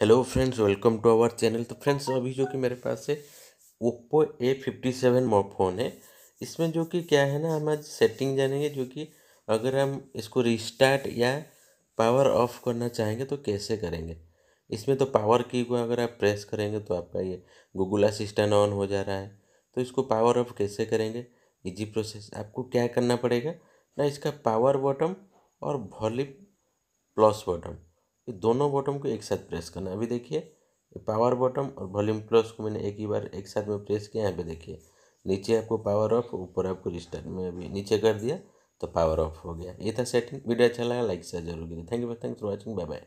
hello friends welcome to our channel तो friends अभी जो कि मेरे पास है Oppo A fifty seven phone है इसमें जो कि क्या है ना हम आज सेटिंग जानेंगे जो कि अगर हम इसको रिस्टार्ट या पावर ऑफ करना चाहेंगे तो कैसे करेंगे इसमें तो पावर की को अगर आप प्रेस करेंगे तो आपका ये गूगल असिस्टेंट ऑन हो जा रहा है तो इसको पावर ऑफ कैसे करेंगे इजी प्रोसेस आपको क्या करना पड़ेगा ना इसका पावर बॉटम और वॉल्यूम प्लस बॉटम ये दोनों बॉटम को एक साथ प्रेस करना है अभी देखिए पावर बॉटम और वॉल्यूम प्लस को मैंने एक ही बार एक साथ में प्रेस किया यहाँ पे देखिए नीचे आपको पावर ऑफ ऊपर आपको रिस्टार्ट में अभी नीचे कर दिया तो पावर ऑफ हो गया ये था सेटिंग वीडियो अच्छा लगा लाइक से जरूर कीजिए thank you thank for watching bye bye